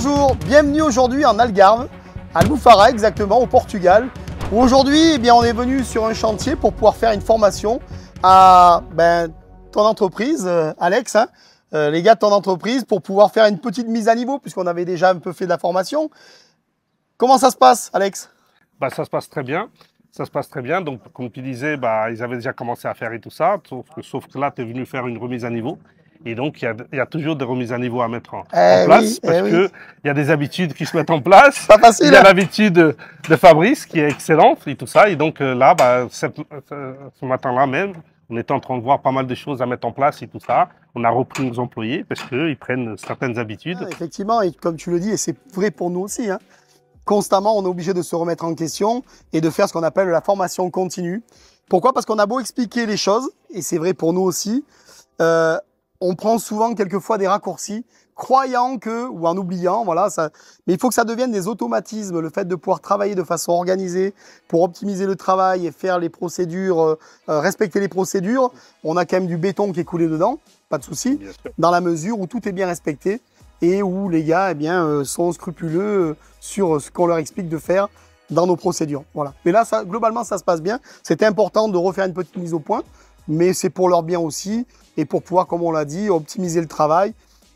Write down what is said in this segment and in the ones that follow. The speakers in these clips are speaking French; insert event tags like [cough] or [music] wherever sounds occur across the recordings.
Bonjour, bienvenue aujourd'hui en Algarve, à Loufara exactement, au Portugal. Aujourd'hui, eh bien, on est venu sur un chantier pour pouvoir faire une formation à ben, ton entreprise, euh, Alex, hein. euh, les gars de ton entreprise, pour pouvoir faire une petite mise à niveau, puisqu'on avait déjà un peu fait de la formation. Comment ça se passe, Alex bah, Ça se passe très bien. Ça se passe très bien. Donc, comme tu disais, bah, ils avaient déjà commencé à faire et tout ça, sauf que, sauf que là, tu es venu faire une remise à niveau. Et donc, il y a, toujours des remises à niveau à mettre en, eh place parce eh qu'il il y a des habitudes qui se mettent en place. [laughs] Pas facile. Il y a hein. l'habitude de, Fabrice qui est excellente et tout ça. Et donc, euh, là, bah, ce matin-là même, on était en train de voir pas mal de choses à mettre en place et tout ça. On a repris nos employés parce qu'ils prennent certaines habitudes. Ah, effectivement, et comme tu le dis, et c'est vrai pour nous aussi, hein, constamment, on est obligé de se remettre en question et de faire ce qu'on appelle la formation continue. Pourquoi Parce qu'on a beau expliquer les choses, et c'est vrai pour nous aussi, euh, on prend souvent quelquefois des raccourcis, croyant que, ou en oubliant, voilà, ça, mais il faut que ça devienne des automatismes, le fait de pouvoir travailler de façon organisée pour optimiser le travail et faire les procédures, euh, euh, respecter les procédures. On a quand même du béton qui est coulé dedans, pas de souci, dans la mesure où tout est bien respecté et où les gars, eh bien, euh, sont scrupuleux sur ce qu'on leur explique de faire dans nos procédures. Voilà. Mais là, ça, globalement, ça se passe bien. C'est important de refaire une petite mise au point mais c'est pour leur bien aussi et pour pouvoir, comme on l'a dit, optimiser le travail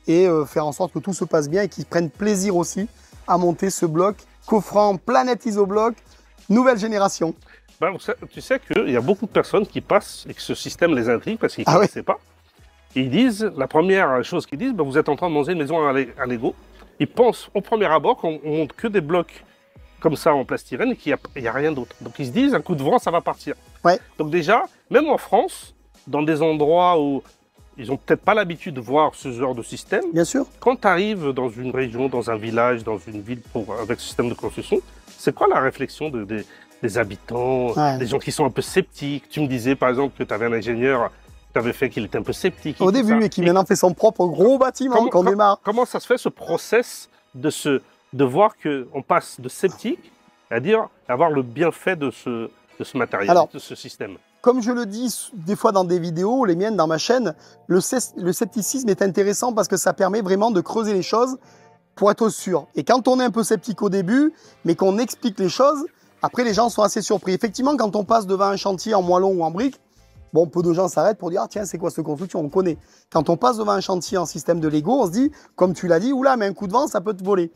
et euh, faire en sorte que tout se passe bien et qu'ils prennent plaisir aussi à monter ce bloc coffrant Planète Isobloc nouvelle génération. Ben, tu sais qu'il y a beaucoup de personnes qui passent et que ce système les intrigue parce qu'ils ne ah connaissaient pas. Ils disent, la première chose qu'ils disent, ben, vous êtes en train de manger une maison à l'ego. Ils pensent au premier abord qu'on monte que des blocs comme ça en plastirène, qu'il n'y a, a, rien d'autre. Donc ils se disent, un coup de vent, ça va partir. Ouais. Donc déjà, même en France, dans des endroits où ils n'ont peut-être pas l'habitude de voir ce genre de système. Bien sûr. Quand tu arrives dans une région, dans un village, dans une ville pour, avec ce système de construction, c'est quoi la réflexion des habitants, des gens qui sont un peu sceptiques Tu me disais par exemple que tu avais un ingénieur tu avais fait qu'il était un peu sceptique. Au début, mais qui maintenant fait son propre gros bâtiment, qu'on démarre. Comment ça se fait ce process de ce, de voir qu'on passe de sceptique à dire avoir le bienfait de ce, ce matériel, de ce système. Comme je le dis des fois dans des vidéos, les miennes dans ma chaîne, le, scepticisme est intéressant parce que ça permet vraiment de creuser les choses pour être sûr. Et quand on est un peu sceptique au début, mais qu'on explique les choses, après les gens sont assez surpris. Effectivement, quand on passe devant un chantier en moellon ou en brique, bon, peu de gens s'arrêtent pour dire ah tiens c'est quoi ce construction, on connaît. Quand on passe devant un chantier en système de Lego, on se dit comme tu l'as dit, oula mais un coup de vent ça peut te voler.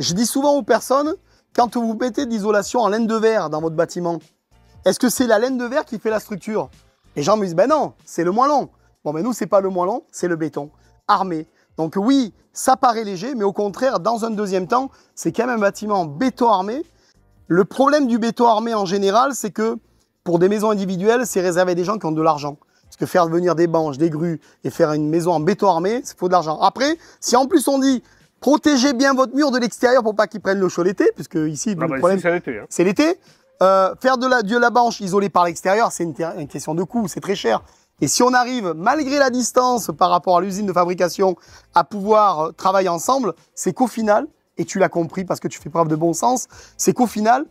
Je dis souvent aux personnes, quand vous mettez de l'isolation en laine de verre dans votre bâtiment, est-ce que c'est la laine de verre qui fait la structure Les gens me disent, ben non, c'est le moellon. Bon, mais ben nous, c'est pas le moellon, c'est le béton armé. Donc oui, ça paraît léger, mais au contraire, dans un deuxième temps, c'est quand même un bâtiment en béton armé. Le problème du béton armé en général, c'est que pour des maisons individuelles, c'est réservé à des gens qui ont de l'argent. Parce que faire venir des banches, des grues et faire une maison en béton armé, c'est faut de l'argent. Après, si en plus on dit Protégez bien votre mur de l'extérieur pour pas qu'il prenne le chaud l'été, puisque ici, ah bah problème, c'est l'été. Hein. C'est l'été. Euh, faire de la, la banche isolée par l'extérieur, c'est une, question de coût, c'est très cher. Et si on arrive, malgré la distance par rapport à l'usine de fabrication, à pouvoir euh, travailler ensemble, c'est qu'au final, et tu l'as compris parce que tu fais preuve de bon sens, c'est qu'au final,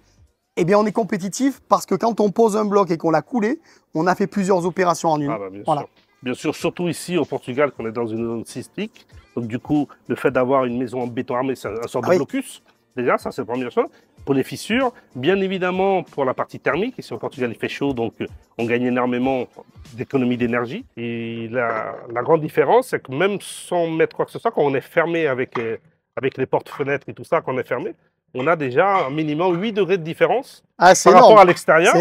eh bien, on est compétitif parce que quand on pose un bloc et qu'on l'a coulé, on a fait plusieurs opérations en une. Ah bah, voilà. Bien sûr, surtout ici au Portugal, qu'on est dans une zone sismique. Donc, du coup, le fait d'avoir une maison en béton armé, c'est un sort de ah blocus. Déjà, ça, c'est la première chose. Pour les fissures, bien évidemment, pour la partie thermique. Ici au Portugal, il fait chaud, donc euh, on gagne énormément d'économie d'énergie. Et la, grande différence, c'est que même sans mettre quoi que ce soit, quand on est fermé avec, euh, avec les portes-fenêtres et tout ça, quand on est fermé, on a déjà un minimum 8 degrés de différence ah, par rapport à l'extérieur,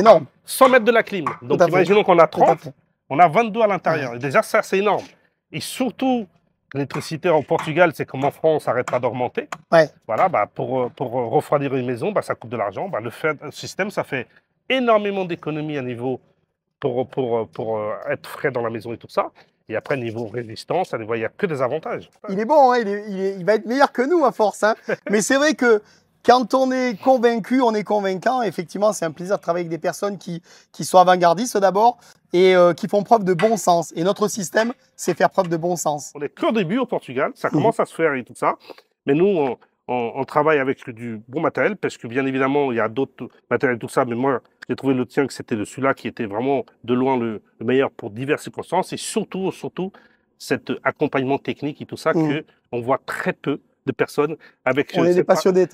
sans mettre de la clim. Donc imaginons qu'on a 30, on a 22 à l'intérieur. Déjà, ça, c'est énorme. Et surtout, l'électricité en Portugal, c'est comme en France, ça n'arrête pas d'augmenter. Ouais. Voilà, bah, pour, euh, euh, refroidir une maison, bah, ça coûte de l'argent. Bah, le système, ça fait énormément d'économies à niveau pour, euh, être frais dans la maison et tout ça. Et après, niveau résistance, il n'y a que des avantages. Il est bon, hein, il, va être meilleur que nous à force. Hein. [laughs] Mais c'est vrai que quand on est convaincu, on est convaincant. Effectivement, c'est un plaisir de travailler avec des personnes qui, qui sont avant-gardistes d'abord, et euh, qui font preuve de bon sens. Et notre système, c'est faire preuve de bon sens. On est qu'au début au Portugal, ça commence à se faire et tout ça. Mais nous, on, travaille avec du bon matériel parce que bien évidemment, il y a d'autres matériels et tout ça. Mais moi, j'ai trouvé le tien que c'était de celui-là qui était vraiment de loin le, meilleur pour diverses circonstances et surtout, surtout cet accompagnement technique et tout ça mm. que on voit très peu de personnes avec. On est des passionnés,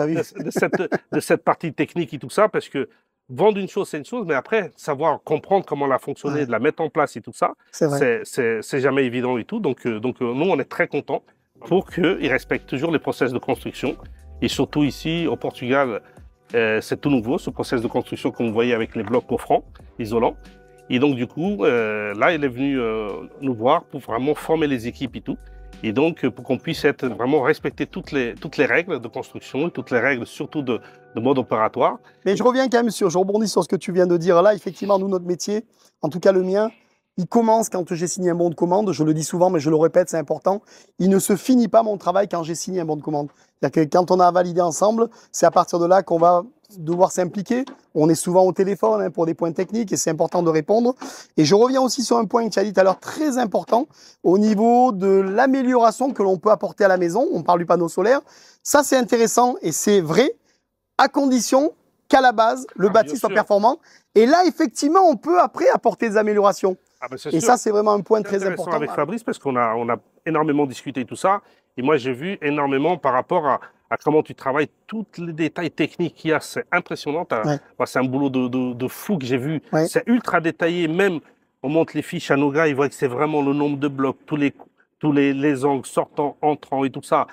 cette, de cette partie technique et tout ça parce que vendre une chose, c'est une chose, mais après, savoir comprendre comment la a fonctionné, de la mettre en place et tout ça, c'est jamais évident et tout. Donc, euh, donc euh, nous, on est très contents pour qu'ils respectent toujours les process de construction. Et surtout ici, au Portugal, euh, c'est tout nouveau, ce process de construction comme vous voyez avec les blocs coffrants isolants. Et donc, du coup, là, il est venu nous voir pour vraiment former les équipes et tout. Et donc, euh, pour qu'on puisse être vraiment respecter toutes les, toutes les règles de construction, toutes les règles surtout de, mode opératoire. Mais je reviens quand même sur, je rebondis sur ce que tu viens de dire là. Effectivement, nous, notre métier, en tout cas le mien, il commence quand j'ai signé un bon de commande. Je le dis souvent, mais je le répète, c'est important. Il ne se finit pas mon travail quand j'ai signé un bon de commande. cest que quand on a validé ensemble, c'est à partir de là qu'on va devoir s'impliquer. On est souvent au téléphone hein, pour des points techniques et c'est important de répondre. Et je reviens aussi sur un point que tu as dit tout à l'heure très important au niveau de l'amélioration que l'on peut apporter à la maison. On parle du panneau solaire. Ça, c'est intéressant et c'est vrai à condition qu'à la base, le ah, bâtiment bâti soit performant. Et là, effectivement, on peut après apporter des améliorations. Ah, ben, et ça, c'est vraiment un point très important. avec Fabrice parce qu'on a, on a énormément discuté tout ça. Et moi, j'ai vu énormément par rapport à, à comment tu travailles, tous les détails techniques qu'il y a, c'est impressionnant. Bah, c'est un boulot de, fou que j'ai vu. C'est ultra détaillé. Même, on monte les fiches à nos gars, ils voient que c'est vraiment le nombre de blocs, tous les, tous les, angles sortants, entrants et tout ça.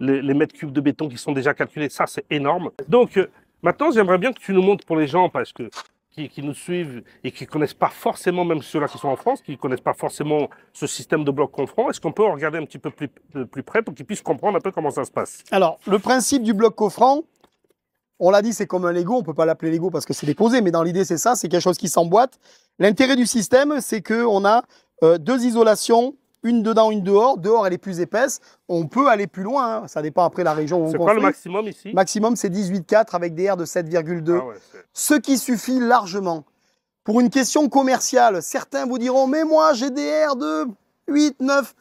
Les, mètres cubes de béton qui sont déjà calculés, ça, c'est énorme. Donc, euh, maintenant, j'aimerais bien que tu nous montres pour les gens, parce que qui, nous suivent et qui connaissent pas forcément, même ceux-là qui sont en France, qui connaissent pas forcément ce système de bloc coffrant. est-ce qu'on peut regarder un petit peu plus, près pour qu'ils puissent comprendre un peu comment ça se passe Alors, le principe du bloc coffrant, on l'a dit, c'est comme un Lego, on ne peut pas l'appeler Lego parce que c'est déposé, mais dans l'idée, c'est ça, c'est quelque chose qui s'emboîte. L'intérêt du système, c'est qu'on a euh, deux isolations une dedans, une dehors. Dehors, elle est plus épaisse. On peut aller plus loin. Hein. Ça dépend après la région où on C'est quoi le maximum ici Maximum, c'est 18,4 avec des R de 7,2. Ah ce qui suffit largement. Pour une question commerciale, certains vous diront Mais moi, j'ai des R de 8, 9.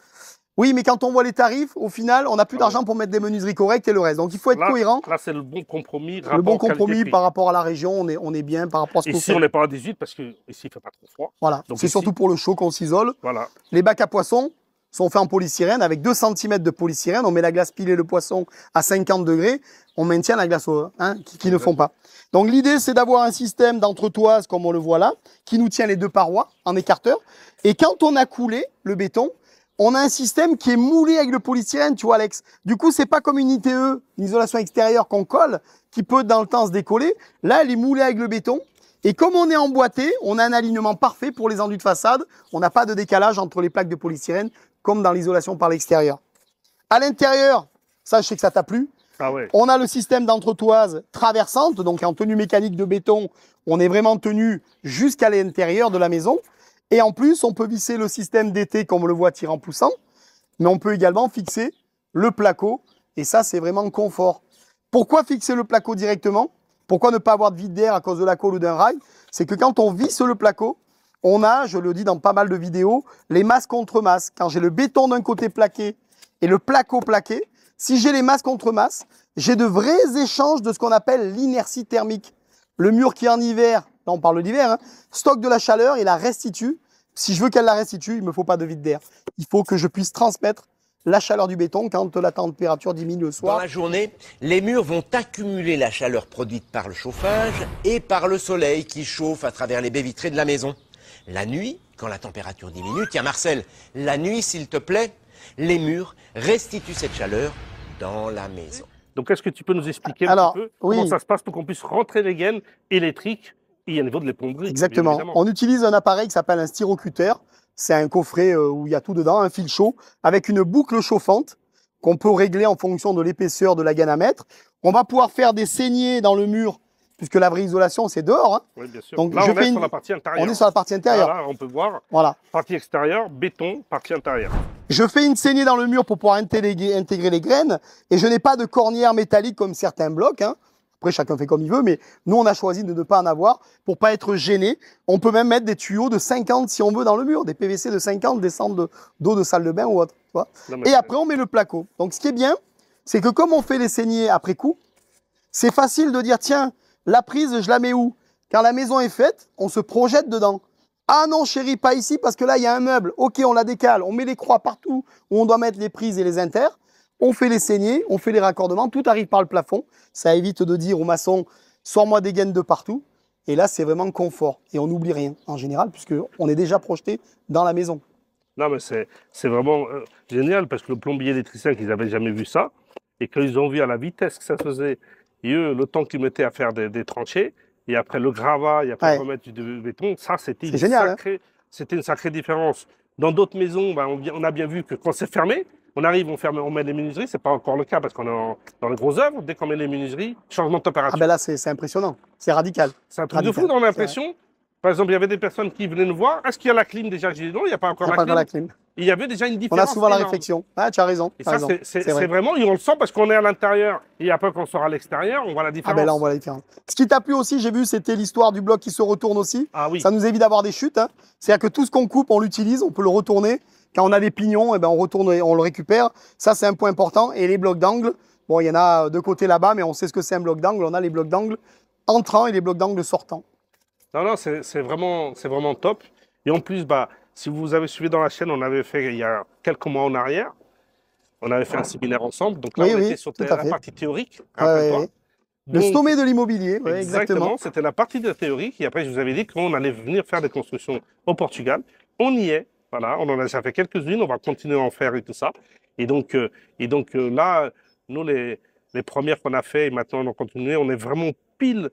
Oui, mais quand on voit les tarifs, au final, on n'a plus ah d'argent pour mettre des menuiseries correctes et le reste. Donc il faut être cohérent. Là, c'est le bon compromis. Le bon compromis par rapport à la région, on est, on est bien par rapport à ce qu'on Ici, on n'est pas à 18 parce que il ne fait pas trop froid. Voilà. C'est surtout pour le chaud qu'on s'isole. Voilà. Les bacs à poissons sont faits en polystyrène avec 2 cm de polystyrène. On met la glace pile et le poisson à 50 degrés. On maintient la glace au, hein, qui, ne fond pas. Donc l'idée, c'est d'avoir un système d'entretoise, comme on le voit là, qui nous tient les deux parois en écarteur. Et quand on a coulé le béton, on a un système qui est moulé avec le polystyrène, tu vois Alex. Du coup, c'est pas comme une ITE, une isolation extérieure qu'on colle, qui peut dans le temps se décoller. Là, elle est moulée avec le béton. Et comme on est emboîté, on a un alignement parfait pour les enduits de façade. On n'a pas de décalage entre les plaques de polystyrène, comme dans l'isolation par l'extérieur. À l'intérieur, ça, je sais que ça t'a plu. Ah on a le système d'entretoise traversante, donc en tenue mécanique de béton. On est vraiment tenu jusqu'à l'intérieur de la maison. Et en plus, on peut visser le système d'été comme on le voit tirant poussant, mais on peut également fixer le placo. Et ça, c'est vraiment confort. Pourquoi fixer le placo directement Pourquoi ne pas avoir de vide d'air à cause de la colle ou d'un rail C'est que quand on visse le placo, on a, je le dis dans pas mal de vidéos, les masses contre masses. Quand j'ai le béton d'un côté plaqué et le placo plaqué, si j'ai les masses contre masses, j'ai de vrais échanges de ce qu'on appelle l'inertie thermique. Le mur qui en hiver Là, on parle d'hiver. Hein. Stocke de la chaleur et la restitue. Si je veux qu'elle la restitue, il ne me faut pas de vide d'air. Il faut que je puisse transmettre la chaleur du béton quand la température diminue le soir. Dans la journée, les murs vont accumuler la chaleur produite par le chauffage et par le soleil qui chauffe à travers les baies vitrées de la maison. La nuit, quand la température diminue, tiens Marcel, la nuit, s'il te plaît, les murs restituent cette chaleur dans la maison. Donc, est-ce que tu peux nous expliquer un peu comment ça se passe pour qu'on puisse rentrer les gaines électriques et un niveau de l'éponderie. Exactement. On utilise un appareil qui s'appelle un styrocuteur. C'est un coffret euh, où il y a tout dedans, un fil chaud, avec une boucle chauffante qu'on peut régler en fonction de l'épaisseur de la gaine à mettre. On va pouvoir faire des saignées dans le mur puisque la vraie isolation, c'est dehors. Hein. Oui, bien sûr. Donc, là, je on, fais une... sur la partie intérieure. on est sur la partie intérieure. on peut voir. Voilà. Partie extérieure, béton, partie intérieure. Je fais une saignée dans le mur pour pouvoir intégrer, les graines. Et je n'ai pas de cornière métallique comme certains blocs. Hein. Après, chacun fait comme il veut, mais nous, on a choisi de ne pas en avoir pour pas être gêné. On peut même mettre des tuyaux de 50 si on veut dans le mur, des PVC de 50 des centres d'eau de salle de bain ou autre. et après, on met le placo. Donc, ce qui est bien, c'est que comme on fait les saignées après coup, c'est facile de dire tiens, la prise, je la mets où Quand la maison est faite, on se projette dedans. Ah non, chérie, pas ici parce que là, il y a un meuble. Ok, on la décale, on met les croix partout où on doit mettre les prises et les inters on fait les saignées, on fait les raccordements, tout arrive par le plafond. Ça évite de dire au maçon, sors-moi des gaines de partout. Et là, c'est vraiment confort. Et on n'oublie rien en général, puisqu'on est déjà projeté dans la maison. Non, mais c'est vraiment euh, génial, parce que le plombier électricien, qu'ils n'avaient jamais vu ça, et qu'ils ont vu à la vitesse que ça faisait, et eux, le temps qu'ils mettaient à faire des, tranchées, et après le gravat, et après remettre du béton, ça, c'était une, hein. sacrée, une sacrée différence. Dans d'autres maisons, bah, on, on a bien vu que quand c'est fermé, on arrive, on ferme, on met les menuiseries. C'est pas encore le cas parce qu'on est dans les grosses œuvres. Dès qu'on met les menuiseries, changement de température. Ah ben là, c'est impressionnant. C'est radical. C'est un truc de fou. dans l'impression. Par exemple, il y avait des personnes qui venaient nous voir. Est-ce qu'il y a la clim déjà J'ai dit non, il n'y a pas encore la, clim. Il y avait déjà une différence. On a souvent la réflexion. Ah, tu as raison. Et ça, c'est vraiment, on le sent parce qu'on est à l'intérieur. Et après qu'on sort à l'extérieur, on voit la différence. Ah ben là, on voit la différence. Ce qui t'a plu aussi, j'ai vu, c'était l'histoire du bloc qui se retourne aussi. Ah oui. Ça nous évite d'avoir des chutes. Hein. C'est-à-dire que tout ce qu'on coupe, on l'utilise, on peut le retourner. Quand on a des pignons, eh ben, on retourne, et on le récupère. Ça, c'est un point important. Et les blocs d'angle, bon, il y en a euh, de côté là-bas, mais on sait ce que c'est un bloc d'angle. On a les blocs d'angle entrant et les blocs d'angle sortant. Non, non, c'est vraiment, vraiment top. Et en plus, bah, si vous avez suivi dans la chaîne, on avait fait il y a quelques mois en arrière, on avait fait un séminaire ensemble. Donc là, on était sur la partie théorique. Le de l'immobilier, exactement. C'était la partie de la théorique. Et après, je vous avais dit qu'on allait venir faire des constructions au Portugal. On y est. Voilà, on en a déjà fait quelques-unes, on va continuer à en faire et tout ça. Et donc, euh, et donc euh, là, nous, les, les premières qu'on a fait et maintenant on va continuer, on est vraiment pile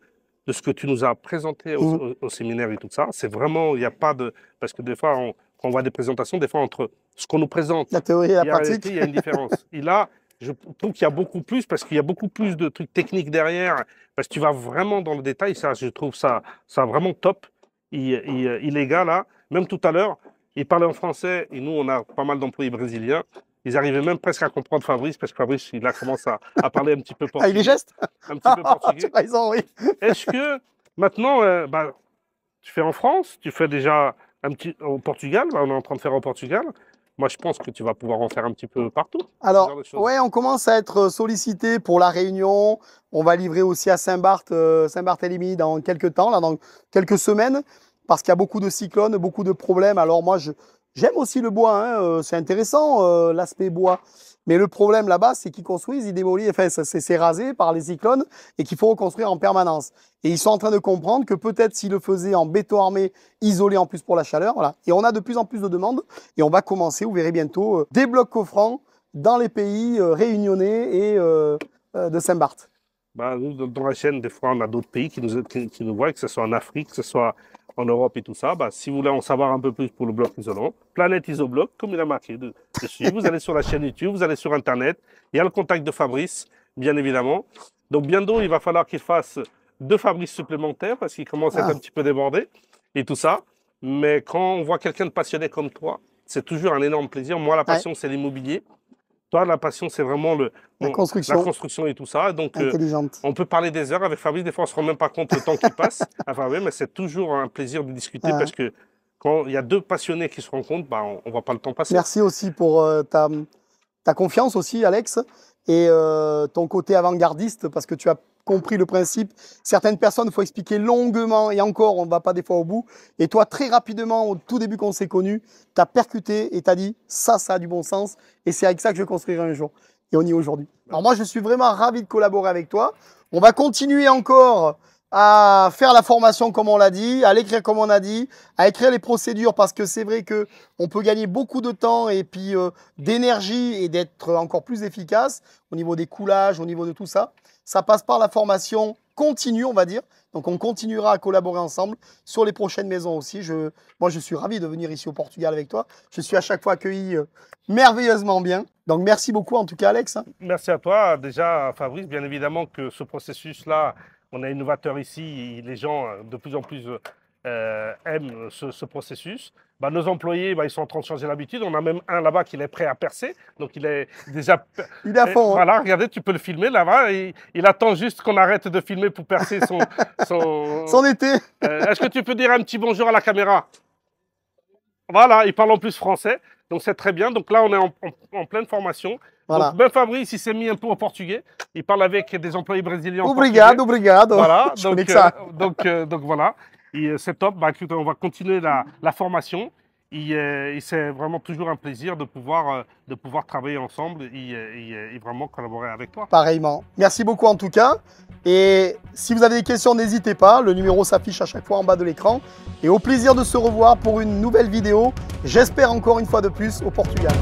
de ce que tu nous as présenté au, mmh. séminaire et tout ça. C'est vraiment, il n'y a pas de. Parce que des fois, on, quand on voit des présentations, des fois, entre ce qu'on nous présente la théorie et la, pratique, il y a une différence. [laughs] et là, je trouve qu'il y a beaucoup plus parce qu'il y a beaucoup plus de trucs techniques derrière. Parce que tu vas vraiment dans le détail. Ça, je trouve ça, ça vraiment top. Il, il, est gars là. Même tout à l'heure, ils parlaient en français et nous, on a pas mal d'employés brésiliens. Ils arrivaient même presque à comprendre Fabrice parce que Fabrice, il a commencé à, parler un petit peu [laughs] ah, portugais. Avec les gestes Un petit peu [laughs] ah, portugais. raison, oui. Est-ce que maintenant, euh, bah, tu fais en France, tu fais déjà un petit au Portugal, bah, on est en train de faire au Portugal. Moi, je pense que tu vas pouvoir en faire un petit peu partout. Alors, ouais, on commence à être sollicité pour la Réunion. On va livrer aussi à Saint-Barth, euh, Saint-Barthélemy dans quelques temps, là, dans quelques semaines parce qu'il y a beaucoup de cyclones, beaucoup de problèmes. Alors moi, j'aime aussi le bois, hein, euh, c'est intéressant euh, l'aspect bois. Mais le problème là-bas, c'est qu'ils construisent, ils démolissent, enfin, c'est rasé par les cyclones et qu'il faut reconstruire en permanence. Et ils sont en train de comprendre que peut-être s'ils le faisaient en béton armé, isolé en plus pour la chaleur, voilà. Et on a de plus en plus de demandes et on va commencer, vous verrez bientôt, euh, des blocs coffrants dans les pays réunionnais et de Saint-Barth. Bah, dans la chaîne, des fois, on a d'autres pays qui nous, qui, qui nous voient, que ce soit en Afrique, que ce soit en Europe et tout ça, bah, si vous voulez en savoir un peu plus pour le bloc isolant, Planète Isobloc, comme il a marqué de, dessus, vous allez sur la chaîne YouTube, vous allez sur Internet, il y a le contact de Fabrice, bien évidemment. Donc bientôt, il va falloir qu'il fasse deux Fabrice supplémentaires parce qu'il commence à être ah. un petit peu débordé et tout ça. Mais quand on voit quelqu'un de passionné comme toi, c'est toujours un énorme plaisir. Moi, la passion, c'est l'immobilier. Toi, la passion, c'est vraiment le, la, construction. construction et tout ça. Donc, euh, on peut parler des heures avec Fabrice. Des fois, on ne se rend même pas compte le temps qui passe. Enfin, oui, mais c'est toujours un plaisir de discuter parce que quand il y a deux passionnés qui se rencontrent, bah, on ne voit pas le temps passer. Merci aussi pour euh, ta, confiance aussi, Alex, et euh, ton côté avant-gardiste parce que tu as compris le principe. Certaines personnes, il faut expliquer longuement et encore, on ne va pas des fois au bout. Et toi, très rapidement, au tout début qu'on s'est connu, tu as percuté et tu as dit ça, ça a du bon sens et c'est avec ça que je construirai un jour. Et on y est aujourd'hui. Alors moi, je suis vraiment ravi de collaborer avec toi. On va continuer encore à faire la formation comme on l'a dit, à l'écrire comme on a dit, à écrire les procédures parce que c'est vrai que on peut gagner beaucoup de temps et puis euh, d'énergie et d'être encore plus efficace au niveau des coulages, au niveau de tout ça. Ça passe par la formation continue, on va dire, donc on continuera à collaborer ensemble sur les prochaines maisons aussi. Je, moi, je suis ravi de venir ici au Portugal avec toi. Je suis à chaque fois accueilli euh, merveilleusement bien. Donc merci beaucoup en tout cas, Alex. Merci à toi déjà, Fabrice. Bien évidemment que ce processus-là, on est innovateur ici. les gens euh, de plus en plus euh, aiment ce processus. Bah, nos employés, bah, ils sont en train de changer l'habitude. On a même un là-bas qui est prêt à percer. Donc, il est déjà. il est à fond. Hein. Voilà, regardez, tu peux le filmer là-bas. Il, attend juste qu'on arrête de filmer pour percer son. [laughs] son... son été. Euh, est-ce que tu peux dire un petit bonjour à la caméra Voilà, il parle en plus français. Donc, c'est très bien. Donc, là, on est en, pleine formation. Voilà. Donc, Fabrice, il s'est mis un peu au portugais. Il parle avec des employés brésiliens. Obrigado, obrigado. Voilà. donc, euh, euh, donc, voilà. Euh, c'est top, bah, on va continuer la, formation. Euh, et, c'est vraiment toujours un plaisir de pouvoir, euh, travailler ensemble et, vraiment collaborer avec toi. Pareillement. Merci beaucoup en tout cas. Et si vous avez des questions, n'hésitez pas. Le numéro s'affiche à chaque fois en bas de l'écran. Et au plaisir de se revoir pour une nouvelle vidéo. J'espère encore une fois de plus au Portugal.